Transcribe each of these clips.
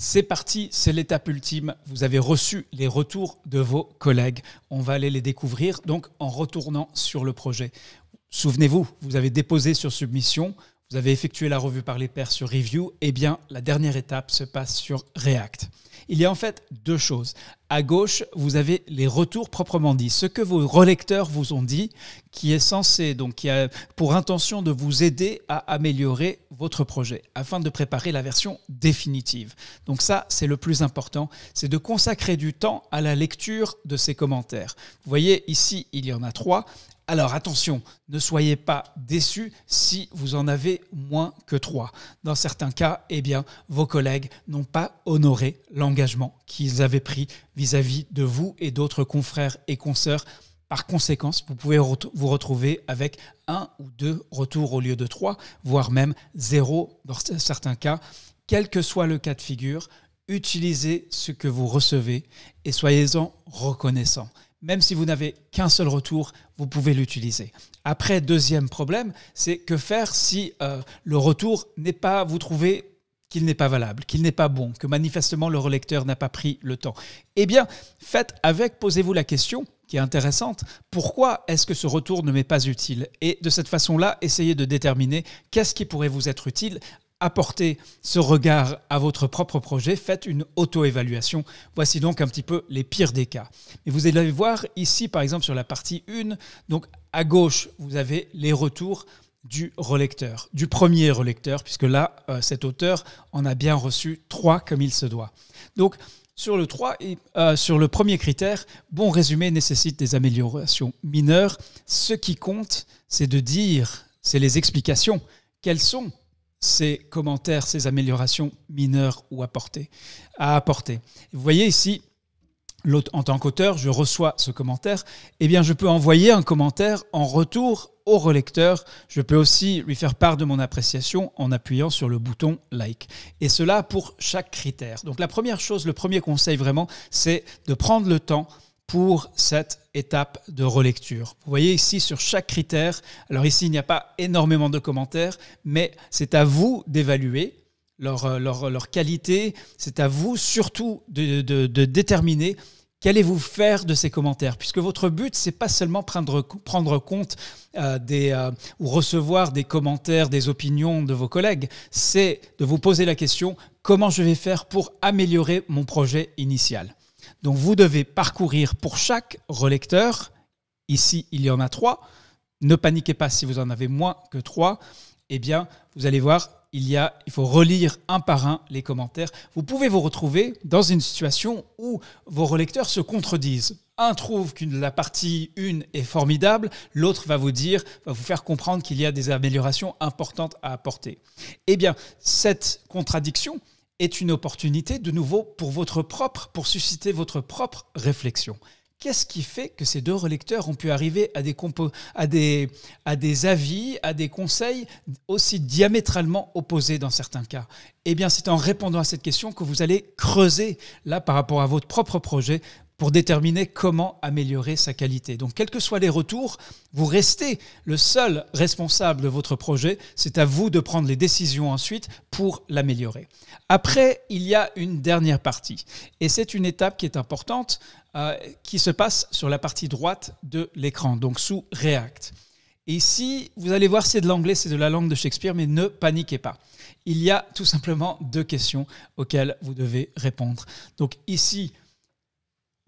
C'est parti, c'est l'étape ultime. Vous avez reçu les retours de vos collègues. On va aller les découvrir donc en retournant sur le projet. Souvenez-vous, vous avez déposé sur submission, vous avez effectué la revue par les pairs sur Review, eh bien la dernière étape se passe sur React. Il y a en fait deux choses. À gauche, vous avez les retours proprement dits, ce que vos relecteurs vous ont dit, qui est censé, donc qui a pour intention de vous aider à améliorer votre projet, afin de préparer la version définitive. Donc ça, c'est le plus important, c'est de consacrer du temps à la lecture de ces commentaires. Vous voyez, ici, il y en a trois. Alors attention, ne soyez pas déçus si vous en avez moins que trois. Dans certains cas, eh bien, vos collègues n'ont pas honoré l'engagement qu'ils avaient pris vis-à-vis de vous et d'autres confrères et consoeurs. Par conséquent, vous pouvez vous retrouver avec un ou deux retours au lieu de trois, voire même zéro dans certains cas. Quel que soit le cas de figure, utilisez ce que vous recevez et soyez-en reconnaissants même si vous n'avez qu'un seul retour, vous pouvez l'utiliser. Après, deuxième problème, c'est que faire si euh, le retour n'est pas, vous trouvez qu'il n'est pas valable, qu'il n'est pas bon, que manifestement le relecteur n'a pas pris le temps. Eh bien, faites avec, posez-vous la question qui est intéressante, pourquoi est-ce que ce retour ne m'est pas utile Et de cette façon-là, essayez de déterminer qu'est-ce qui pourrait vous être utile apportez ce regard à votre propre projet, faites une auto-évaluation. Voici donc un petit peu les pires des cas. Et vous allez voir ici, par exemple, sur la partie 1, donc à gauche, vous avez les retours du relecteur, du premier relecteur, puisque là, euh, cet auteur en a bien reçu trois comme il se doit. Donc, sur le 3 et euh, sur le premier critère, bon résumé nécessite des améliorations mineures. Ce qui compte, c'est de dire, c'est les explications. Quelles sont ces commentaires, ces améliorations mineures ou apportées, à apporter. Vous voyez ici, en tant qu'auteur, je reçois ce commentaire, eh bien je peux envoyer un commentaire en retour au relecteur. Je peux aussi lui faire part de mon appréciation en appuyant sur le bouton like. Et cela pour chaque critère. Donc la première chose, le premier conseil vraiment, c'est de prendre le temps pour cette étape de relecture. Vous voyez ici sur chaque critère, alors ici il n'y a pas énormément de commentaires, mais c'est à vous d'évaluer leur, euh, leur, qualité, c'est à vous surtout de, de, déterminer qu'allez-vous faire de ces commentaires Puisque votre but, c'est pas seulement prendre, prendre compte euh, des, euh, ou recevoir des commentaires, des opinions de vos collègues, c'est de vous poser la question comment je vais faire pour améliorer mon projet initial donc vous devez parcourir pour chaque relecteur, ici il y en a trois, ne paniquez pas si vous en avez moins que trois, eh bien vous allez voir, il, il faut relire un par un les commentaires. Vous pouvez vous retrouver dans une situation où vos relecteurs se contredisent. Un trouve que la partie 1 est formidable, l'autre va vous dire, va vous faire comprendre qu'il y a des améliorations importantes à apporter. Eh bien, cette contradiction, est une opportunité de nouveau pour votre propre, pour susciter votre propre réflexion. Qu'est-ce qui fait que ces deux relecteurs ont pu arriver à des, à des, à des avis, à des conseils aussi diamétralement opposés dans certains cas Eh bien, c'est en répondant à cette question que vous allez creuser, là, par rapport à votre propre projet, pour déterminer comment améliorer sa qualité. Donc, quels que soient les retours, vous restez le seul responsable de votre projet. C'est à vous de prendre les décisions ensuite pour l'améliorer. Après, il y a une dernière partie. Et c'est une étape qui est importante, euh, qui se passe sur la partie droite de l'écran, donc sous React. ici, vous allez voir, c'est de l'anglais, c'est de la langue de Shakespeare, mais ne paniquez pas. Il y a tout simplement deux questions auxquelles vous devez répondre. Donc ici,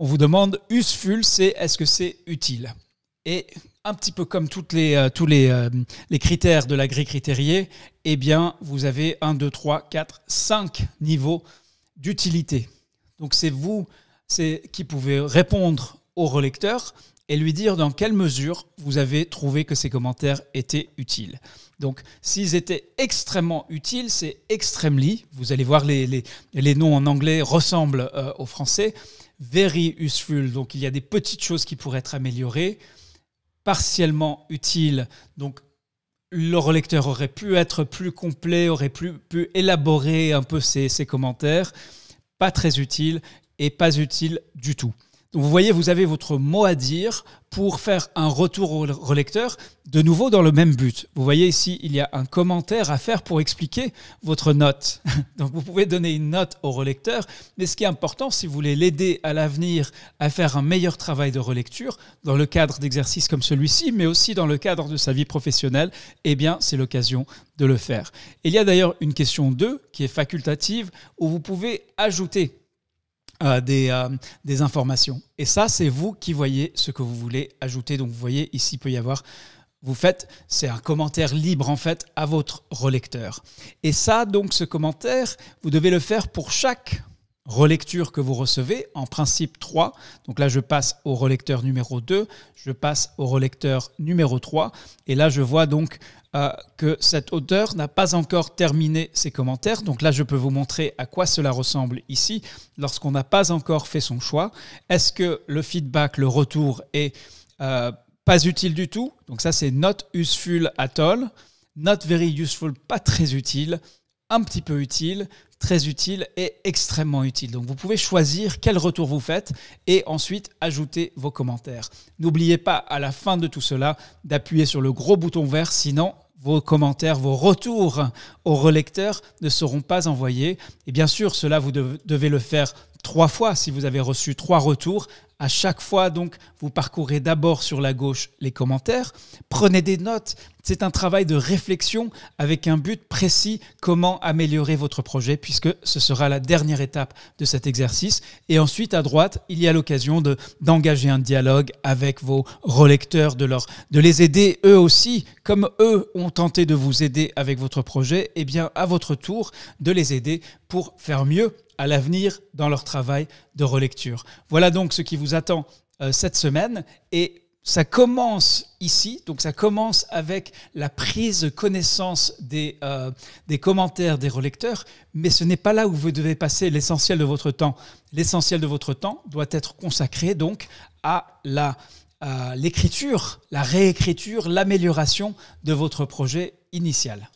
on vous demande useful, c'est est-ce que c'est utile Et un petit peu comme les, euh, tous euh, les, critères de la grille critériée, eh bien, vous avez 1, 2, 3, 4, 5 niveaux d'utilité. Donc, c'est vous qui pouvez répondre au relecteur et lui dire dans quelle mesure vous avez trouvé que ces commentaires étaient utiles. Donc, s'ils étaient extrêmement utiles, c'est extremely. Vous allez voir, les, noms en anglais ressemblent euh, au français very useful. Donc il y a des petites choses qui pourraient être améliorées, partiellement utile », Donc le relecteur aurait pu être plus complet, aurait pu, élaborer un peu ses commentaires. Pas très utile et pas utile du tout vous voyez, vous avez votre mot à dire pour faire un retour au relecteur, de nouveau dans le même but. Vous voyez ici, il y a un commentaire à faire pour expliquer votre note. Donc vous pouvez donner une note au relecteur, mais ce qui est important, si vous voulez l'aider à l'avenir à faire un meilleur travail de relecture, dans le cadre d'exercices comme celui-ci, mais aussi dans le cadre de sa vie professionnelle, eh bien c'est l'occasion de le faire. Il y a d'ailleurs une question 2 qui est facultative, où vous pouvez ajouter euh, des, euh, des, informations. Et ça, c'est vous qui voyez ce que vous voulez ajouter. Donc, vous voyez, ici, peut y avoir, vous faites, c'est un commentaire libre, en fait, à votre relecteur. Et ça, donc, ce commentaire, vous devez le faire pour chaque relecture que vous recevez, en principe 3. Donc là, je passe au relecteur numéro 2, je passe au relecteur numéro 3, et là, je vois donc euh, que cet auteur n'a pas encore terminé ses commentaires. Donc là, je peux vous montrer à quoi cela ressemble ici, lorsqu'on n'a pas encore fait son choix. Est-ce que le feedback, le retour est euh, pas utile du tout Donc ça, c'est not useful at all, not very useful, pas très utile, un petit peu utile, très utile et extrêmement utile. Donc vous pouvez choisir quel retour vous faites et ensuite ajouter vos commentaires. N'oubliez pas à la fin de tout cela d'appuyer sur le gros bouton vert, sinon vos commentaires, vos retours aux relecteurs ne seront pas envoyés. Et bien sûr, cela, vous devez le faire trois fois si vous avez reçu trois retours. À chaque fois, donc, vous parcourez d'abord sur la gauche les commentaires, prenez des notes. C'est un travail de réflexion avec un but précis, comment améliorer votre projet, puisque ce sera la dernière étape de cet exercice. Et ensuite, à droite, il y a l'occasion d'engager un dialogue avec vos relecteurs, de, leur, de les aider eux aussi, comme eux ont tenté de vous aider avec votre projet, et eh bien à votre tour, de les aider pour faire mieux à l'avenir dans leur travail de relecture. Voilà donc ce qui vous attend euh, cette semaine et ça commence ici, donc ça commence avec la prise connaissance euh, des, commentaires des relecteurs, mais ce n'est pas là où vous devez passer l'essentiel de votre temps. L'essentiel de votre temps doit être consacré donc à l'écriture, la réécriture, l'amélioration de votre projet initial.